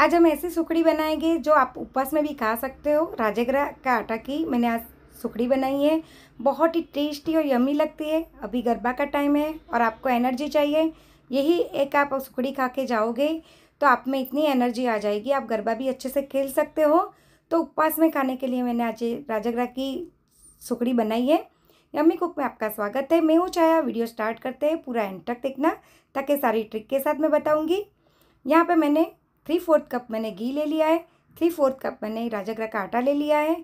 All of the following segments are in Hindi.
आज हम ऐसी सुखड़ी बनाएंगे जो आप उपवास में भी खा सकते हो राजेगरा का आटा की मैंने आज सुखड़ी बनाई है बहुत ही टेस्टी और यमी लगती है अभी गरबा का टाइम है और आपको एनर्जी चाहिए यही एक आप सुखड़ी खा के जाओगे तो आप में इतनी एनर्जी आ जाएगी आप गरबा भी अच्छे से खेल सकते हो तो उपवास में खाने के लिए मैंने आज राजागरा की सुखड़ी बनाई है यमी कुक में आपका स्वागत है मैं हूँ चाया वीडियो स्टार्ट करते हैं पूरा एंड तक देखना ताकि सारी ट्रिक के साथ मैं बताऊँगी यहाँ पर मैंने थ्री फोर्थ कप मैंने घी ले लिया है थ्री फोर्थ कप मैंने राजाग्रह का आटा ले लिया है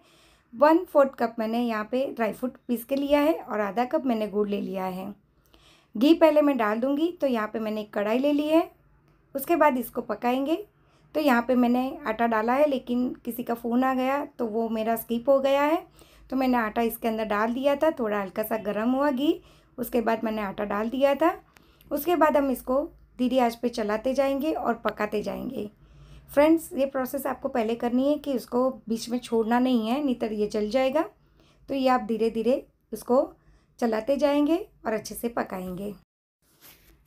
वन फोर्थ कप मैंने यहाँ पे ड्राई फ्रूट पीस के लिया है और आधा कप मैंने गुड़ ले लिया है घी पहले मैं डाल दूँगी तो यहाँ पे मैंने एक कढ़ाई ले ली है उसके बाद इसको पकाएंगे तो यहाँ पे मैंने आटा डाला है लेकिन किसी का फ़ोन आ गया तो वो मेरा स्किप हो गया है तो मैंने आटा इसके अंदर डाल दिया था थोड़ा हल्का सा गर्म हुआ घी उसके बाद मैंने आटा डाल दिया था उसके बाद हम इसको धीरे आंच पे चलाते जाएंगे और पकाते जाएंगे फ्रेंड्स ये प्रोसेस आपको पहले करनी है कि उसको बीच में छोड़ना नहीं है नहीं तो ये जल जाएगा तो ये आप धीरे धीरे उसको चलाते जाएंगे और अच्छे से पकाएंगे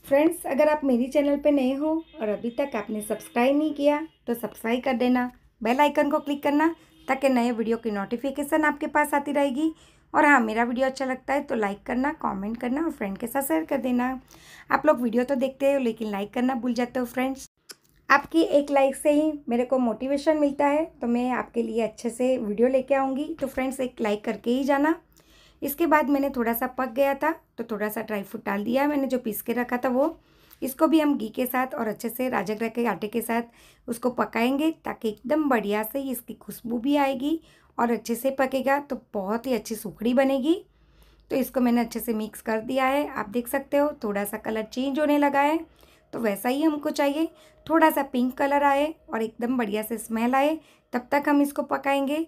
फ्रेंड्स अगर आप मेरी चैनल पे नए हो और अभी तक आपने सब्सक्राइब नहीं किया तो सब्सक्राइब कर देना बेल आइकन को क्लिक करना ताकि नए वीडियो की नोटिफिकेशन आपके पास आती रहेगी और हाँ मेरा वीडियो अच्छा लगता है तो लाइक करना कमेंट करना और फ्रेंड के साथ शेयर कर देना आप लोग वीडियो तो देखते हो लेकिन लाइक करना भूल जाते हो फ्रेंड्स आपकी एक लाइक से ही मेरे को मोटिवेशन मिलता है तो मैं आपके लिए अच्छे से वीडियो लेके आऊँगी तो फ्रेंड्स एक लाइक करके ही जाना इसके बाद मैंने थोड़ा सा पक गया था तो थोड़ा सा ड्राई फ्रूट डाल दिया मैंने जो पीस के रखा था वो इसको भी हम घी के साथ और अच्छे से राजगरा के आटे के साथ उसको पकाएंगे ताकि एकदम बढ़िया से इसकी खुशबू भी आएगी और अच्छे से पकेगा तो बहुत ही अच्छी सूखड़ी बनेगी तो इसको मैंने अच्छे से मिक्स कर दिया है आप देख सकते हो थोड़ा सा कलर चेंज होने लगा है तो वैसा ही हमको चाहिए थोड़ा सा पिंक कलर आए और एकदम बढ़िया से स्मेल आए तब तक हम इसको पकाएंगे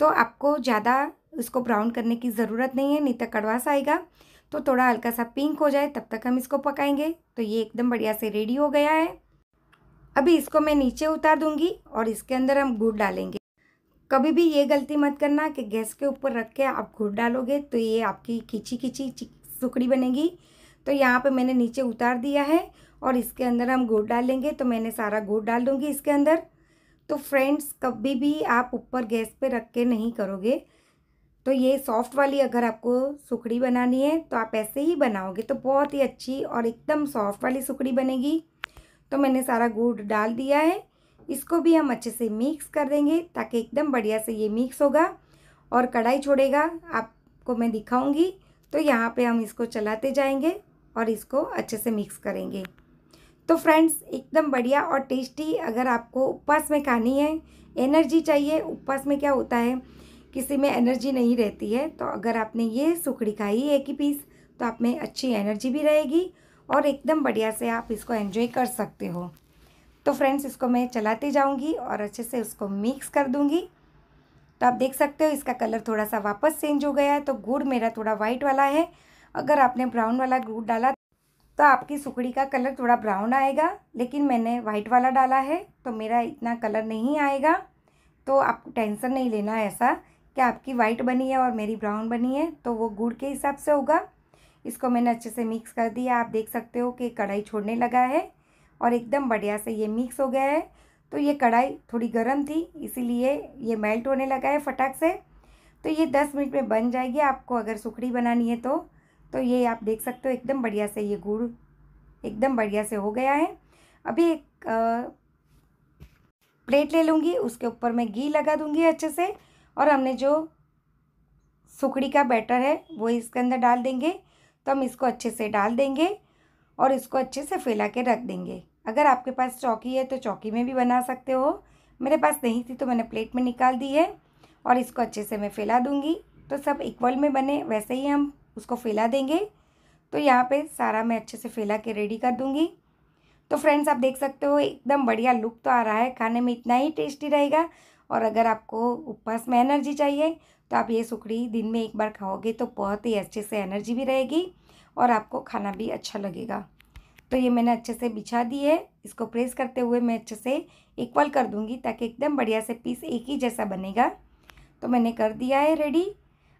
तो आपको ज़्यादा इसको ब्राउन करने की ज़रूरत नहीं है नहीं तो कड़वास आएगा तो थोड़ा हल्का सा पिंक हो जाए तब तक हम इसको पकाएंगे तो ये एकदम बढ़िया से रेडी हो गया है अभी इसको मैं नीचे उतार दूंगी और इसके अंदर हम गुड़ डालेंगे कभी भी ये गलती मत करना कि गैस के ऊपर रख के आप घुट डालोगे तो ये आपकी खींची खींची सुखड़ी बनेगी तो यहाँ पे मैंने नीचे उतार दिया है और इसके अंदर हम गुड़ डालेंगे तो मैंने सारा गुड़ डाल दूँगी इसके अंदर तो फ्रेंड्स कभी भी आप ऊपर गैस पे रख के नहीं करोगे तो ये सॉफ्ट वाली अगर आपको सुखड़ी बनानी है तो आप ऐसे ही बनाओगे तो बहुत ही अच्छी और एकदम सॉफ्ट वाली सुखड़ी बनेगी तो मैंने सारा गुड़ डाल दिया है इसको भी हम अच्छे से मिक्स कर देंगे ताकि एकदम बढ़िया से ये मिक्स होगा और कढ़ाई छोड़ेगा आपको मैं दिखाऊंगी तो यहाँ पे हम इसको चलाते जाएंगे और इसको अच्छे से मिक्स करेंगे तो फ्रेंड्स एकदम बढ़िया और टेस्टी अगर आपको उपवास में खानी है एनर्जी चाहिए उपवास में क्या होता है किसी में एनर्जी नहीं रहती है तो अगर आपने ये सुखड़ी खाई एक ही पीस तो आप में अच्छी एनर्जी भी रहेगी और एकदम बढ़िया से आप इसको एंजॉय कर सकते हो तो फ्रेंड्स इसको मैं चलाती जाऊँगी और अच्छे से उसको मिक्स कर दूँगी तो आप देख सकते हो इसका कलर थोड़ा सा वापस चेंज हो गया है तो गुड़ मेरा थोड़ा वाइट वाला है अगर आपने ब्राउन वाला गुड़ डाला तो आपकी सुखड़ी का कलर थोड़ा ब्राउन आएगा लेकिन मैंने वाइट वाला डाला है तो मेरा इतना कलर नहीं आएगा तो आपको टेंशन नहीं लेना है ऐसा कि आपकी वाइट बनी है और मेरी ब्राउन बनी है तो वो गुड़ के हिसाब से होगा इसको मैंने अच्छे से मिक्स कर दिया आप देख सकते हो कि कढ़ाई छोड़ने लगा है और एकदम बढ़िया से ये मिक्स हो गया है तो ये कढ़ाई थोड़ी गर्म थी इसीलिए ये मेल्ट होने लगा है फटाक से तो ये दस मिनट में बन जाएगी आपको अगर सुखड़ी बनानी है तो तो ये आप देख सकते हो एकदम बढ़िया से ये गुड़ एकदम बढ़िया से हो गया है अभी एक आ, प्लेट ले लूँगी उसके ऊपर मैं घी लगा दूँगी अच्छे से और हमने जो सुखड़ी का बैटर है वो इसके अंदर डाल देंगे तो हम इसको अच्छे से डाल देंगे और इसको अच्छे से फैला के रख देंगे अगर आपके पास चौकी है तो चौकी में भी बना सकते हो मेरे पास नहीं थी तो मैंने प्लेट में निकाल दी है और इसको अच्छे से मैं फैला दूँगी तो सब इक्वल में बने वैसे ही हम उसको फैला देंगे तो यहाँ पे सारा मैं अच्छे से फैला के रेडी कर दूँगी तो फ्रेंड्स आप देख सकते हो एकदम बढ़िया लुक तो आ रहा है खाने में इतना ही टेस्टी रहेगा और अगर आपको उपवास में एनर्जी चाहिए तो आप ये सुखड़ी दिन में एक बार खाओगे तो बहुत ही अच्छे से एनर्जी भी रहेगी और आपको खाना भी अच्छा लगेगा तो ये मैंने अच्छे से बिछा दी है इसको प्रेस करते हुए मैं अच्छे से इक्वल कर दूँगी ताकि एकदम बढ़िया से पीस एक ही जैसा बनेगा तो मैंने कर दिया है रेडी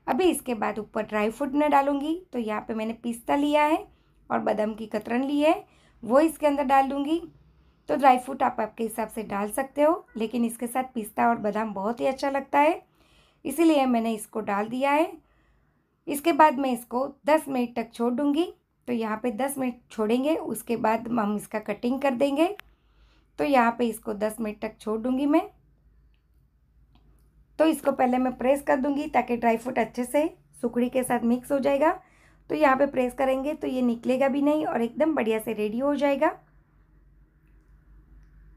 अभी इसके बाद ऊपर ड्राई फ्रूट मैं डालूँगी तो यहाँ पे मैंने पिस्ता लिया है और बादाम की कतरन ली है वो इसके अंदर डाल दूँगी तो ड्राई फ्रूट आप आपके हिसाब से डाल सकते हो लेकिन इसके साथ पिस्ता और बादाम बहुत ही अच्छा लगता है इसीलिए मैंने इसको डाल दिया है इसके बाद मैं इसको दस मिनट तक छोड़ दूँगी तो यहाँ पे दस मिनट छोड़ेंगे उसके बाद हम इसका कटिंग कर देंगे तो यहाँ पे इसको दस मिनट तक छोड़ दूँगी मैं तो इसको पहले मैं प्रेस कर दूँगी ताकि ड्राई फ्रूट अच्छे से सुखड़ी के साथ मिक्स हो जाएगा तो यहाँ पे प्रेस करेंगे तो ये निकलेगा भी नहीं और एकदम बढ़िया से रेडी हो जाएगा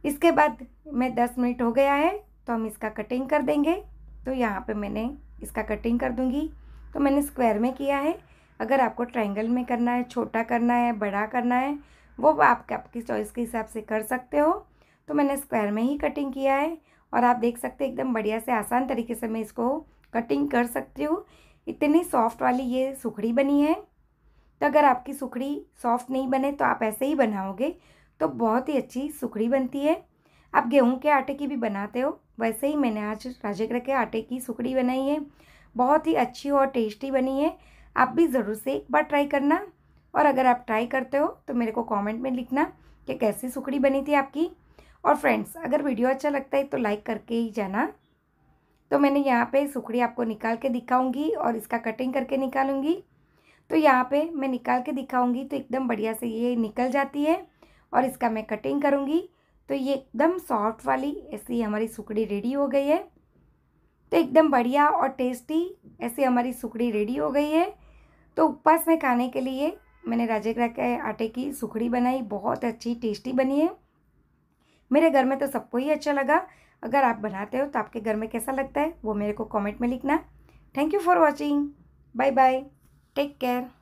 इसके बाद मैं दस मिनट हो गया है तो हम इसका कटिंग कर देंगे तो यहाँ पे मैंने इसका कटिंग कर दूँगी तो मैंने स्क्वायर में किया है अगर आपको ट्रायंगल में करना है छोटा करना है बड़ा करना है वो आप आपकी चॉइस के हिसाब से कर सकते हो तो मैंने स्क्वायर में ही कटिंग किया है और आप देख सकते हैं एकदम बढ़िया से आसान तरीके से मैं इसको कटिंग कर सकती हूँ इतनी सॉफ्ट वाली ये सुखड़ी बनी है तो अगर आपकी सुखड़ी सॉफ्ट नहीं बने तो आप ऐसे ही बनाओगे तो बहुत ही अच्छी सुखड़ी बनती है आप गेहूं के आटे की भी बनाते हो वैसे ही मैंने आज राजेगरा के आटे की सुखड़ी बनाई है बहुत ही अच्छी और टेस्टी बनी है आप भी ज़रूर से एक बार ट्राई करना और अगर आप ट्राई करते हो तो मेरे को कमेंट में लिखना कि कैसी सुखड़ी बनी थी आपकी और फ्रेंड्स अगर वीडियो अच्छा लगता है तो लाइक करके ही जाना तो मैंने यहाँ पे सुखड़ी आपको निकाल के दिखाऊंगी और इसका कटिंग करके निकालूंगी तो यहाँ पे मैं निकाल के दिखाऊंगी तो एकदम बढ़िया से ये निकल जाती है और इसका मैं कटिंग करूँगी तो ये एकदम सॉफ्ट वाली ऐसी हमारी सुखड़ी रेडी हो गई है तो एकदम बढ़िया और टेस्टी ऐसी हमारी सुखड़ी रेडी हो गई है तो उपवास में खाने के लिए मैंने ग्रह के आटे की सुखड़ी बनाई बहुत अच्छी टेस्टी बनी है मेरे घर में तो सबको ही अच्छा लगा अगर आप बनाते हो तो आपके घर में कैसा लगता है वो मेरे को कमेंट में लिखना thank you for watching bye bye take care